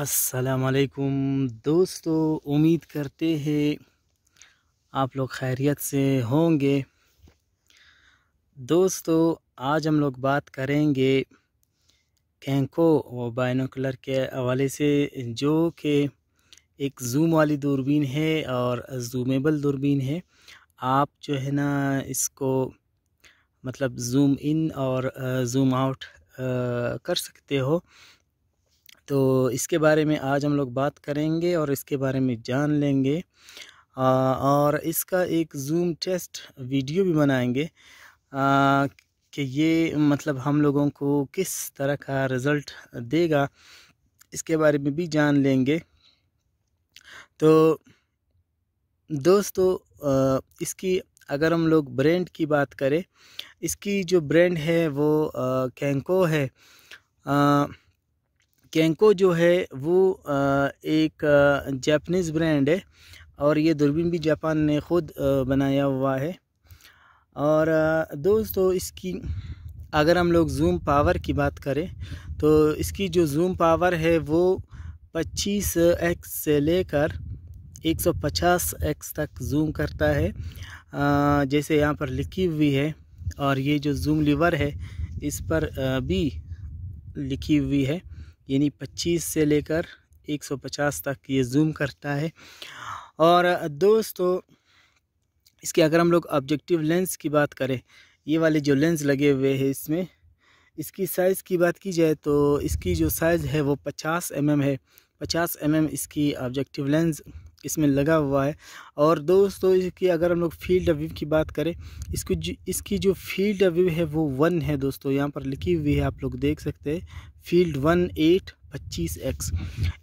असलकुम दोस्तों उम्मीद करते हैं आप लोग खैरियत से होंगे दोस्तों आज हम लोग बात करेंगे कैंको व बाइनोकुलर के हवाले से जो कि एक जूम वाली दूरबीन है और जूमेबल दूरबीन है आप जो है ना इसको मतलब जूम इन और जूम आउट कर सकते हो तो इसके बारे में आज हम लोग बात करेंगे और इसके बारे में जान लेंगे आ, और इसका एक जूम टेस्ट वीडियो भी बनाएंगे आ, कि ये मतलब हम लोगों को किस तरह का रिज़ल्ट देगा इसके बारे में भी जान लेंगे तो दोस्तों इसकी अगर हम लोग ब्रांड की बात करें इसकी जो ब्रांड है वो कैंको है आ, कैंको जो है वो एक जापनीज़ ब्रांड है और ये दूरबीन भी जापान ने ख़ुद बनाया हुआ है और दोस्तों इसकी अगर हम लोग जूम पावर की बात करें तो इसकी जो जूम पावर है वो 25 एक्स से लेकर 150 एक्स तक जूम करता है जैसे यहाँ पर लिखी हुई है और ये जो जूम लीवर है इस पर भी लिखी हुई है यानी 25 से लेकर 150 तक ये जूम करता है और दोस्तों इसके अगर हम लोग ऑब्जेक्टिव लेंस की बात करें ये वाले जो लेंस लगे हुए हैं इसमें इसकी साइज़ की बात की जाए तो इसकी जो साइज़ है वो 50 एम mm है 50 एम mm इसकी ऑब्जेक्टिव लेंस इसमें लगा हुआ है और दोस्तों इसकी अगर हम लोग फील्ड व्यू की बात करें इसको जो इसकी जो फील्ड व्यू है वो वन है दोस्तों यहाँ पर लिखी हुई है आप लोग देख सकते हैं फील्ड वन एट पच्चीस एक्स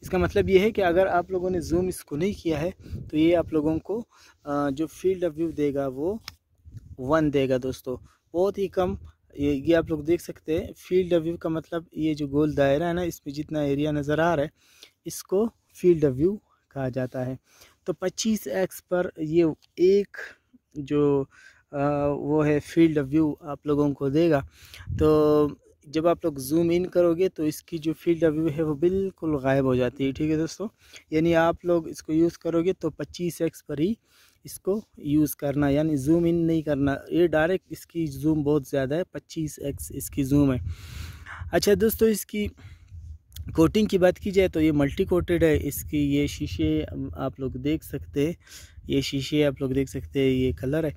इसका मतलब ये है कि अगर आप लोगों ने जूम इसको नहीं किया है तो ये आप लोगों को जो फील्ड ऑफ व्यू देगा वो वन देगा दोस्तों बहुत ही कम ये ये आप लोग देख सकते हैं फील्ड ऑफ व्यू का मतलब ये जो गोल दायरा है ना इसमें जितना एरिया नज़र आ रहा है इसको फील्ड ऑफ व्यू कहा जाता है तो पच्चीस एक्स पर ये एक जो आ, वो है फील्ड ऑफ व्यू आप लोगों को देगा तो जब आप लोग जूम इन करोगे तो इसकी जो फील्ड ऑफ व्यू है वो बिल्कुल गायब हो जाती है ठीक है दोस्तों यानी आप लोग इसको यूज़ करोगे तो पच्चीस एक्स पर ही इसको यूज़ करना यानी जूम इन नहीं करना ये डायरेक्ट इसकी जूम बहुत ज़्यादा है पच्चीस एक्स इसकी जूम है अच्छा दोस्तों इसकी कोटिंग की बात की जाए तो ये मल्टी कोटेड है इसकी ये शीशे आप लोग देख सकते हैं ये शीशे आप लोग देख सकते हैं ये कलर है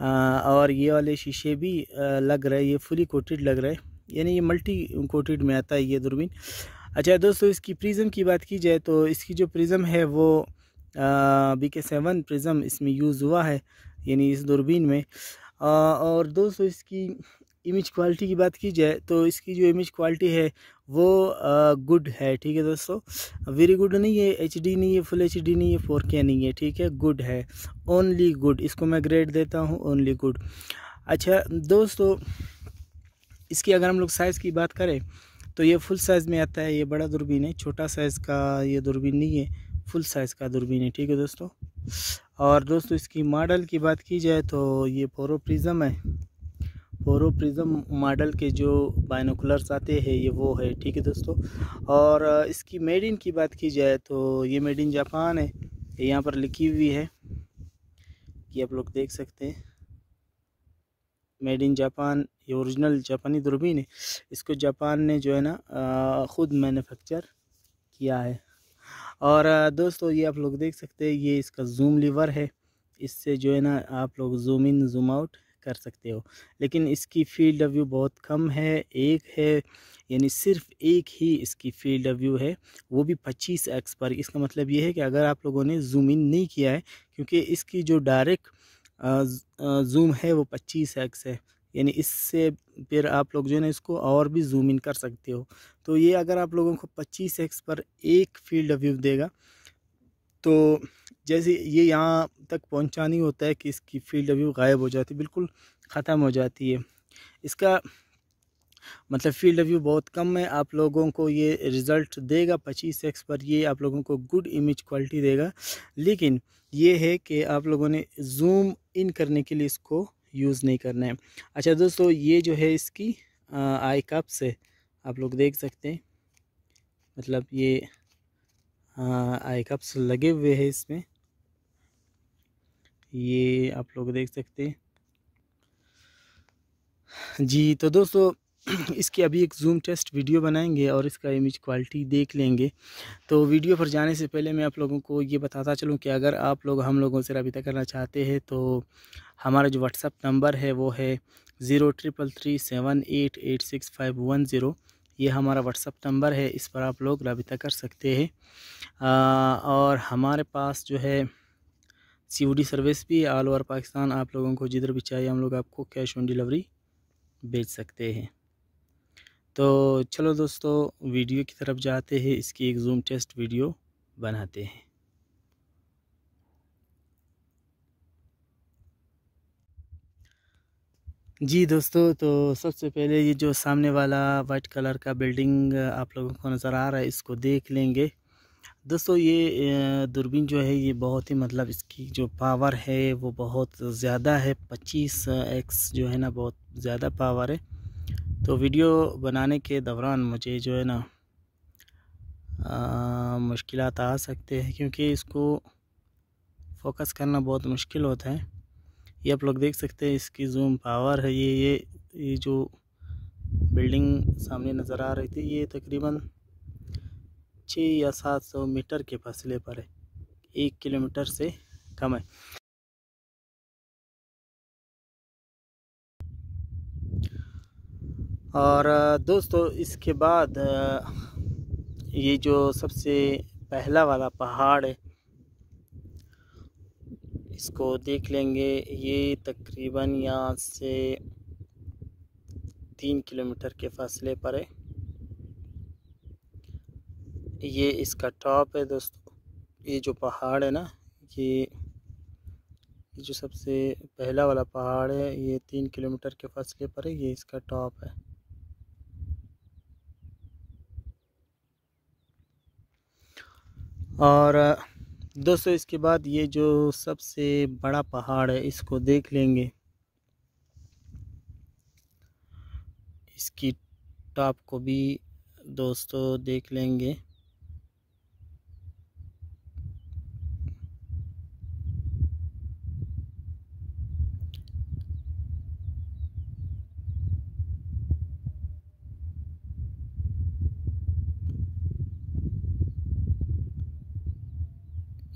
आ, और ये वाले शीशे भी लग रहे हैं ये फुली कोटेड लग रहा है यानी ये मल्टी कोटेड में आता है ये दूरबीन अच्छा दोस्तों इसकी प्रिज़म की बात की जाए तो इसकी जो प्रिज्म है वो बी के सेवन प्रिज़म इसमें यूज़ हुआ है यानी इस दूरबीन में आ, और दोस्तों इसकी इमेज क्वालिटी की बात की जाए तो इसकी जो इमेज क्वालिटी है वो गुड है ठीक है दोस्तों वेरी गुड नहीं है एच नहीं है फुल एच नहीं है फोर के नहीं है ठीक है गुड है ओनली गुड इसको मैं ग्रेड देता हूँ ओनली गुड अच्छा दोस्तों इसकी अगर हम लोग साइज़ की बात करें तो ये फुल साइज़ में आता है ये बड़ा दूरबीन है छोटा साइज़ का ये दूरबीन नहीं है फुल साइज़ का दूरबीन है ठीक है दोस्तों और दोस्तों इसकी मॉडल की बात की जाए तो ये पोरो प्रिज्म है पोरो प्रिज्म मॉडल के जो बाइनोकुलर्स आते हैं ये वो है ठीक है दोस्तों और इसकी मेड इन की बात की जाए तो ये मेड इन जापान है यहाँ पर लिखी हुई है ये आप लोग देख सकते हैं मेड इन जापान ये ओरिजिनल जापानी दूरबीन है इसको जापान ने जो है ना ख़ुद मैन्युफैक्चर किया है और दोस्तों ये आप लोग देख सकते हैं ये इसका जूम लीवर है इससे जो है ना आप लोग जूम इन जूम आउट कर सकते हो लेकिन इसकी फील्ड ऑफ व्यू बहुत कम है एक है यानी सिर्फ एक ही इसकी फील्ड ऑफ व्यू है वो भी पच्चीस एक्स पर इसका मतलब ये है कि अगर आप लोगों ने जूम इन नहीं किया है क्योंकि इसकी जो डायरेक्ट जूम है वो पच्चीस एक्स है यानी इससे फिर आप लोग जो है ना इसको और भी जूम इन कर सकते हो तो ये अगर आप लोगों को पच्चीस एक्स पर एक फील्ड व्यू देगा तो जैसे ये यहाँ तक नहीं होता है कि इसकी फील्ड व्यू गायब हो जाती है बिल्कुल ख़त्म हो जाती है इसका मतलब फील्ड व्यू बहुत कम है आप लोगों को ये रिज़ल्ट देगा पच्चीस एक्स पर ये आप लोगों को गुड इमेज क्वालिटी देगा लेकिन ये है कि आप लोगों ने जूम इन करने के लिए इसको यूज़ नहीं करना है अच्छा दोस्तों ये जो है इसकी आई कप्स है आप लोग देख सकते हैं मतलब ये आई कप्स लगे हुए हैं इसमें ये आप लोग देख सकते हैं जी तो दोस्तों इसकी अभी एक जूम टेस्ट वीडियो बनाएंगे और इसका इमेज क्वालिटी देख लेंगे तो वीडियो पर जाने से पहले मैं आप लोगों को ये बताता चलूँ कि अगर आप लोग हम लोगों से रबिता करना चाहते हैं तो हमारा जो व्हाट्सअप नंबर है वो है zero triple three seven eight eight six five one zero ये हमारा व्हाट्सअप नंबर है इस पर आप लोग रबिता कर सकते हैं और हमारे पास जो है सी सर्विस भी ऑल ओवर पाकिस्तान आप लोगों को जिधर भी चाहिए हम लोग आपको कैश ऑन डिलीवरी भेज सकते हैं तो चलो दोस्तों वीडियो की तरफ जाते हैं इसकी एक जूम टेस्ट वीडियो बनाते हैं जी दोस्तों तो सबसे पहले ये जो सामने वाला वाइट कलर का बिल्डिंग आप लोगों को नज़र आ रहा है इसको देख लेंगे दोस्तों ये दूरबीन जो है ये बहुत ही मतलब इसकी जो पावर है वो बहुत ज़्यादा है पच्चीस एक्स जो है ना बहुत ज़्यादा पावर है तो वीडियो बनाने के दौरान मुझे जो है ना मुश्किल आ सकते हैं क्योंकि इसको फोकस करना बहुत मुश्किल होता है ये आप लोग देख सकते हैं इसकी जूम पावर है ये ये ये जो बिल्डिंग सामने नज़र आ रही थी ये तकरीबन छः या सात सौ मीटर के फासले पर है एक किलोमीटर से कम है और दोस्तों इसके बाद ये जो सबसे पहला वाला पहाड़ है इसको देख लेंगे ये तकरीबन यहाँ से तीन किलोमीटर के फासले पर है ये इसका टॉप है दोस्तों ये जो पहाड़ है ना ये जो सबसे पहला वाला पहाड़ है ये तीन किलोमीटर के फासले पर है ये इसका टॉप है और दोस्तों इसके बाद ये जो सबसे बड़ा पहाड़ है इसको देख लेंगे इसकी टॉप को भी दोस्तों देख लेंगे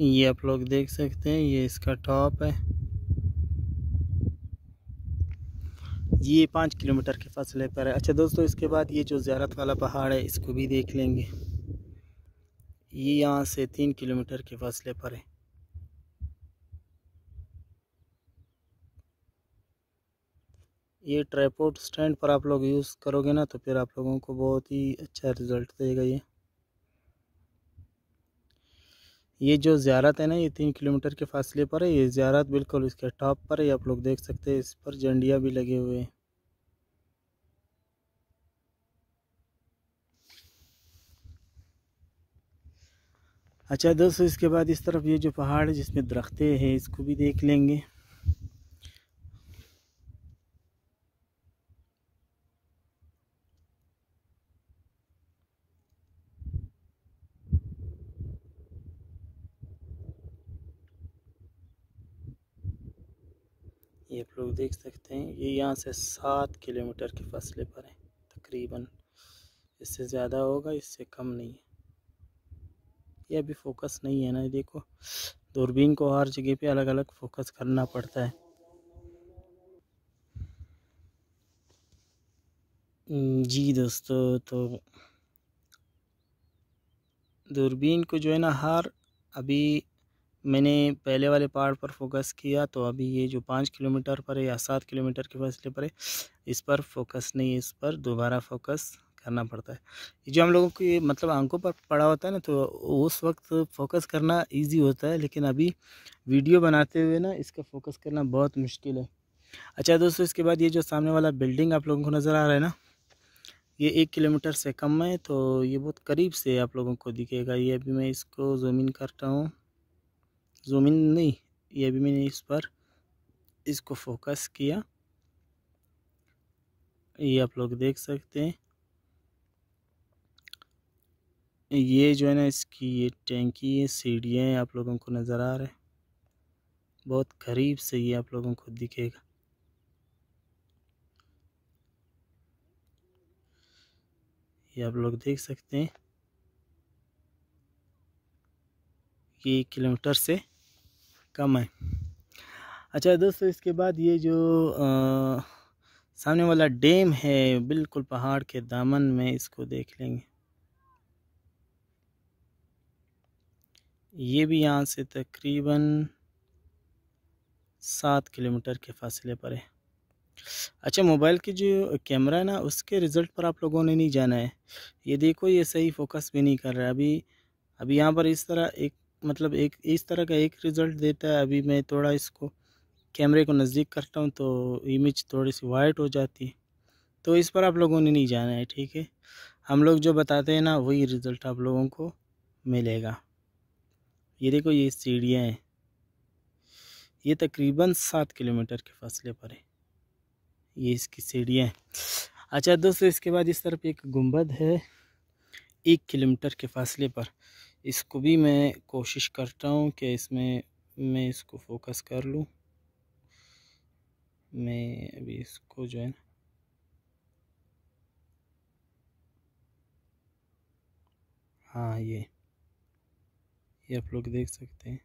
ये आप लोग देख सकते हैं ये इसका टॉप है ये पाँच किलोमीटर के फासले पर है अच्छा दोस्तों इसके बाद ये जो ज्यारत वाला पहाड़ है इसको भी देख लेंगे ये यहाँ से तीन किलोमीटर के फासले पर है ये ट्राईपोर्ट स्टैंड पर आप लोग यूज़ करोगे ना तो फिर आप लोगों को बहुत ही अच्छा रिज़ल्ट देगा ये ये जो ज़्यारत है ना ये तीन किलोमीटर के फासले पर है ये ज़्यारत बिल्कुल इसके टॉप पर है आप लोग देख सकते हैं इस पर झंडिया भी लगे हुए हैं अच्छा दोस्तों इसके बाद इस तरफ ये जो पहाड़ है जिसमें दरख्तें हैं इसको भी देख लेंगे ये आप लोग देख सकते हैं ये यहाँ से सात किलोमीटर के फासले पर है तकरीबन इससे ज़्यादा होगा इससे कम नहीं है ये अभी फोकस नहीं है ना देखो दूरबीन को हर जगह पे अलग अलग फोकस करना पड़ता है हम्म, जी दोस्तों तो दूरबीन को जो है ना हर अभी मैंने पहले वाले पहाड़ पर फोकस किया तो अभी ये जो पाँच किलोमीटर पर है या सात किलोमीटर के फैसले पर है इस पर फोकस नहीं इस पर दोबारा फोकस करना पड़ता है जो हम लोगों की मतलब आंखों पर पड़ा होता है ना तो उस वक्त फोकस करना इजी होता है लेकिन अभी वीडियो बनाते हुए ना इसका फोकस करना बहुत मुश्किल है अच्छा दोस्तों इसके बाद ये जो सामने वाला बिल्डिंग आप लोगों को नज़र आ रहा है ना ये एक किलोमीटर से कम है तो ये बहुत करीब से आप लोगों को दिखेगा ये अभी मैं इसको जूम इन करता हूँ जूम इन नहीं ये भी मैंने इस पर इसको फोकस किया ये आप लोग देख सकते हैं ये जो है ना इसकी ये टैंकी है सीढ़ियाँ आप लोगों को नज़र आ रहे है बहुत करीब से ये आप लोगों को दिखेगा ये आप लोग देख सकते हैं कि किलोमीटर से कम है अच्छा दोस्तों इसके बाद ये जो आ, सामने वाला डैम है बिल्कुल पहाड़ के दामन में इसको देख लेंगे ये भी यहाँ से तकरीबन सात किलोमीटर के फासले पर है अच्छा मोबाइल की जो कैमरा है ना उसके रिज़ल्ट पर आप लोगों ने नहीं जाना है ये देखो ये सही फोकस भी नहीं कर रहा है अभी अभी यहाँ पर इस तरह एक मतलब एक इस तरह का एक रिज़ल्ट देता है अभी मैं थोड़ा इसको कैमरे को नज़दीक करता हूँ तो इमेज थोड़ी सी वाइट हो जाती है तो इस पर आप लोगों ने नहीं जाना है ठीक है हम लोग जो बताते हैं ना वही रिज़ल्ट आप लोगों को मिलेगा ये देखो ये सीढ़ियाँ हैं ये तकरीबन सात किलोमीटर के फासले पर है ये इसकी सीढ़ियाँ हैं अच्छा दोस्तों इसके बाद इस तरफ एक गुम्बद है एक किलोमीटर के फासले पर इसको भी मैं कोशिश करता हूँ कि इसमें मैं इसको फोकस कर लूँ मैं अभी इसको जो है ना हाँ ये ये आप लोग देख सकते हैं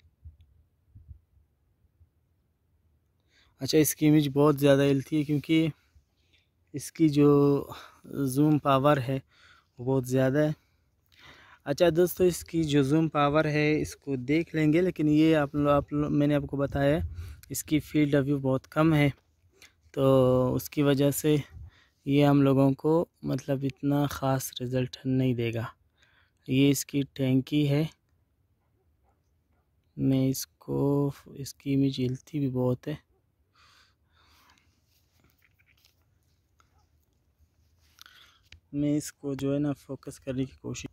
अच्छा इसकी इमेज बहुत ज़्यादा हिलती है क्योंकि इसकी जो जूम पावर है वो बहुत ज़्यादा है अच्छा दोस्तों इसकी जो जूम पावर है इसको देख लेंगे लेकिन ये आप लोग आप लो, मैंने आपको बताया इसकी फील्ड अभी बहुत कम है तो उसकी वजह से ये हम लोगों को मतलब इतना ख़ास रिज़ल्ट नहीं देगा ये इसकी टैंकी है मैं इसको इसकी इमेज हिलती भी बहुत है मैं इसको जो है ना फोकस करने की कोशिश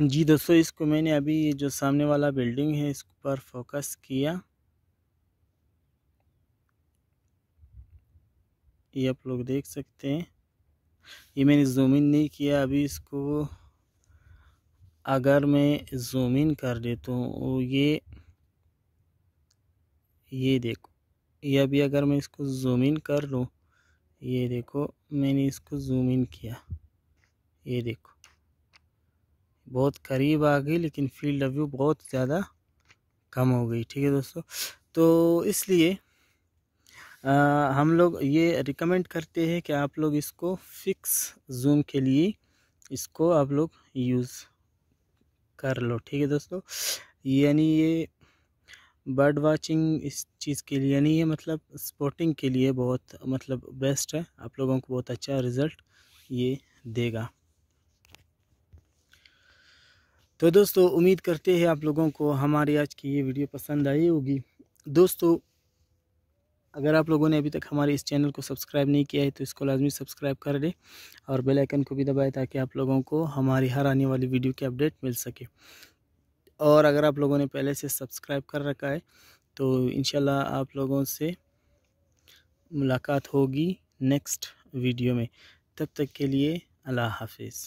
जी दोस्तों इसको मैंने अभी ये जो सामने वाला बिल्डिंग है इस पर फोकस किया ये आप लोग देख सकते हैं ये मैंने जूम इन नहीं किया अभी इसको अगर मैं जूम इन कर देता हूँ ये ये देखो ये अभी अगर मैं इसको जूम इन कर लूँ ये देखो मैंने इसको जूम इन किया ये देखो बहुत करीब आ गई लेकिन फील्ड ऑफ व्यू बहुत ज़्यादा कम हो गई ठीक है दोस्तों तो इसलिए आ, हम लोग ये रिकमेंड करते हैं कि आप लोग इसको फिक्स जूम के लिए इसको आप लोग यूज़ कर लो ठीक है दोस्तों यानी ये बर्ड वाचिंग इस चीज़ के लिए नहीं है मतलब स्पोर्टिंग के लिए बहुत मतलब बेस्ट है आप लोगों को बहुत अच्छा रिज़ल्ट ये देगा तो दोस्तों उम्मीद करते हैं आप लोगों को हमारी आज की ये वीडियो पसंद आई होगी दोस्तों अगर आप लोगों ने अभी तक हमारे इस चैनल को सब्सक्राइब नहीं किया है तो इसको लाजमी सब्सक्राइब कर लें और बेल आइकन को भी दबाएं ताकि आप लोगों को हमारी हर आने वाली वीडियो की अपडेट मिल सके और अगर आप लोगों ने पहले से सब्सक्राइब कर रखा है तो इन आप लोगों से मुलाकात होगी नेक्स्ट वीडियो में तब तक के लिए अल्लाह हाफिज़